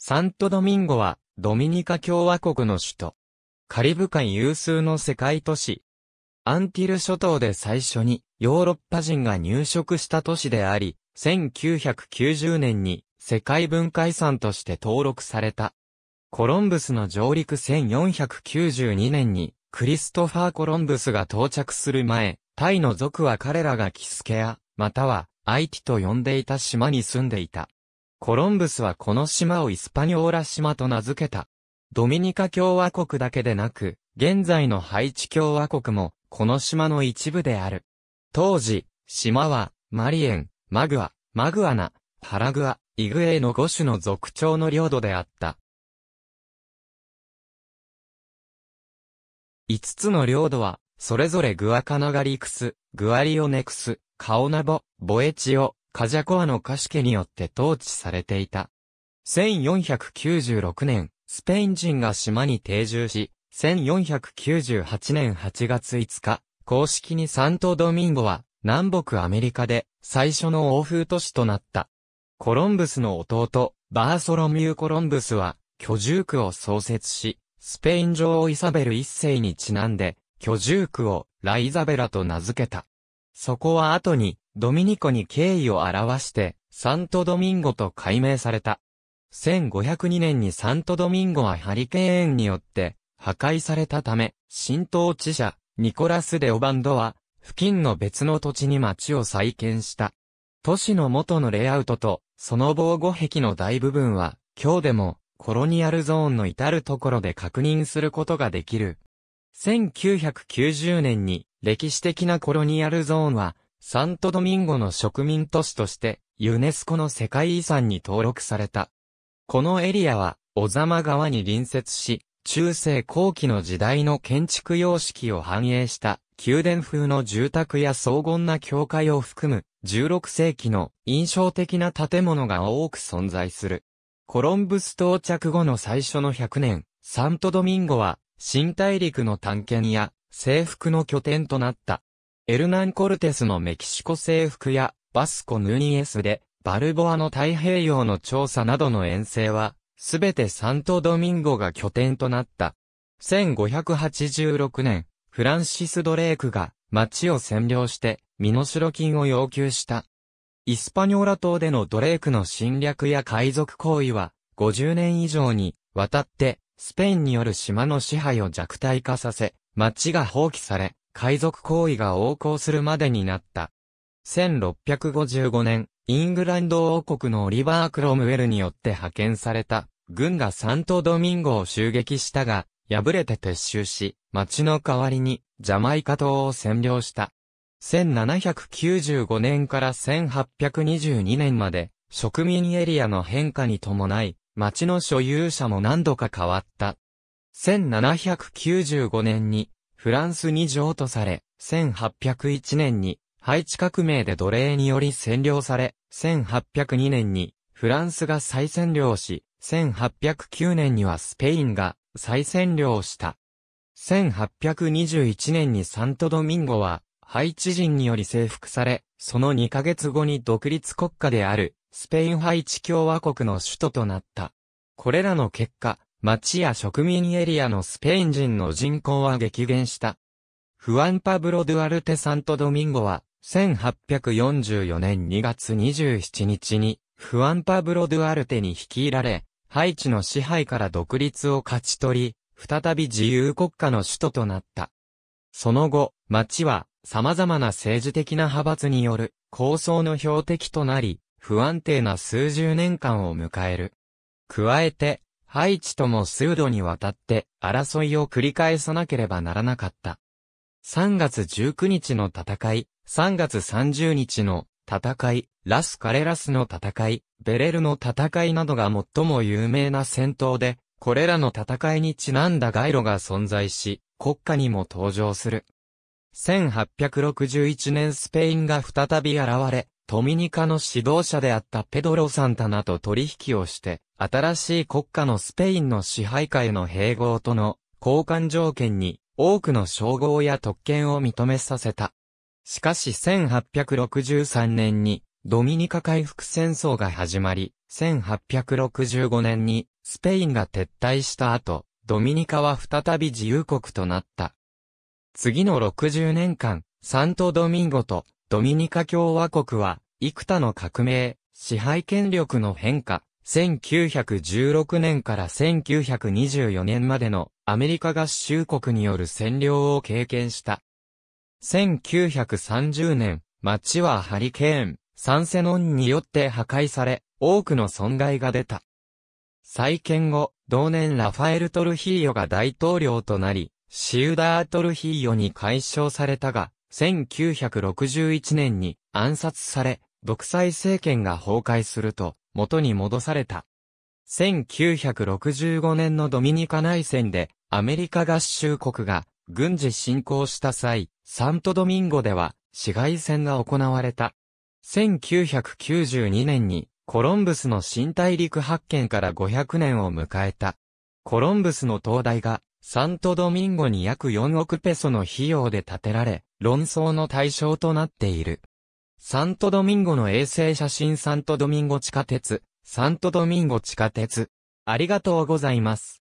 サントドミンゴは、ドミニカ共和国の首都。カリブ海有数の世界都市。アンティル諸島で最初にヨーロッパ人が入植した都市であり、1990年に世界文化遺産として登録された。コロンブスの上陸1492年にクリストファー・コロンブスが到着する前、タイの族は彼らがキスケア、またはアイティと呼んでいた島に住んでいた。コロンブスはこの島をイスパニオーラ島と名付けた。ドミニカ共和国だけでなく、現在のハイチ共和国も、この島の一部である。当時、島は、マリエン、マグア、マグアナ、パラグア、イグエイの5種の族長の領土であった。5つの領土は、それぞれグアカナガリクス、グアリオネクス、カオナボ、ボエチオ、カジャコアのカシケによって統治されていた。1496年、スペイン人が島に定住し、1498年8月5日、公式にサントドミンゴは南北アメリカで最初の欧風都市となった。コロンブスの弟、バーソロミュー・コロンブスは居住区を創設し、スペイン女王イサベル一世にちなんで居住区をライザベラと名付けた。そこは後にドミニコに敬意を表して、サントドミンゴと改名された。1502年にサントドミンゴはハリケーンによって破壊されたため、新統治者、ニコラス・デオバンドは、付近の別の土地に町を再建した。都市の元のレイアウトと、その防護壁の大部分は、今日でも、コロニアルゾーンの至るところで確認することができる。1990年に、歴史的なコロニアルゾーンは、サントドミンゴの植民都市として、ユネスコの世界遺産に登録された。このエリアは、小様川に隣接し、中世後期の時代の建築様式を反映した宮殿風の住宅や荘厳な教会を含む16世紀の印象的な建物が多く存在する。コロンブス到着後の最初の100年、サントドミンゴは新大陸の探検や征服の拠点となった。エルナン・コルテスのメキシコ征服や、バスコ・ヌニエスで、バルボアの太平洋の調査などの遠征は、すべてサントドミンゴが拠点となった。1586年、フランシス・ドレークが町を占領して、身代金を要求した。イスパニョーラ島でのドレークの侵略や海賊行為は、50年以上にわたって、スペインによる島の支配を弱体化させ、町が放棄され、海賊行為が横行するまでになった。1655年、イングランド王国のオリバー・クロムウェルによって派遣された、軍がサントドミンゴを襲撃したが、敗れて撤収し、町の代わりに、ジャマイカ島を占領した。1795年から1822年まで、植民エリアの変化に伴い、町の所有者も何度か変わった。1795年にフランスに譲渡され、1801年にハイチ革命で奴隷により占領され、1802年にフランスが再占領し、1809年にはスペインが再占領した。1821年にサントドミンゴはハイチ人により征服され、その2ヶ月後に独立国家であるスペインハイチ共和国の首都となった。これらの結果、町や植民エリアのスペイン人の人口は激減した。フアン・パブロ・ドゥアルテ・サントドミンゴは、1844年2月27日に、フアン・パブロ・ドゥアルテに率いられ、ハイチの支配から独立を勝ち取り、再び自由国家の首都となった。その後、町は様々な政治的な派閥による構想の標的となり、不安定な数十年間を迎える。加えて、ハイチともスードにわたって争いを繰り返さなければならなかった。3月19日の戦い、3月30日の戦い、ラスカレラスの戦い、ベレルの戦いなどが最も有名な戦闘で、これらの戦いにちなんだ街路が存在し、国家にも登場する。1861年スペインが再び現れ、ドミニカの指導者であったペドロ・サンタナと取引をして、新しい国家のスペインの支配下への併合との交換条件に多くの称号や特権を認めさせた。しかし1863年にドミニカ回復戦争が始まり、1865年にスペインが撤退した後、ドミニカは再び自由国となった。次の60年間、サントドミンゴとドミニカ共和国は、幾多の革命、支配権力の変化、1916年から1924年までのアメリカ合衆国による占領を経験した。1930年、町はハリケーン、サンセノンによって破壊され、多くの損害が出た。再建後、同年ラファエル・トルヒーヨが大統領となり、シウダー・トルヒーヨに解消されたが、1961年に暗殺され、独裁政権が崩壊すると、元に戻された。1965年のドミニカ内戦で、アメリカ合衆国が軍事侵攻した際、サントドミンゴでは市街戦が行われた。1992年にコロンブスの新大陸発見から500年を迎えた。コロンブスの灯台がサントドミンゴに約4億ペソの費用で建てられ、論争の対象となっている。サントドミンゴの衛星写真サントドミンゴ地下鉄、サントドミンゴ地下鉄。ありがとうございます。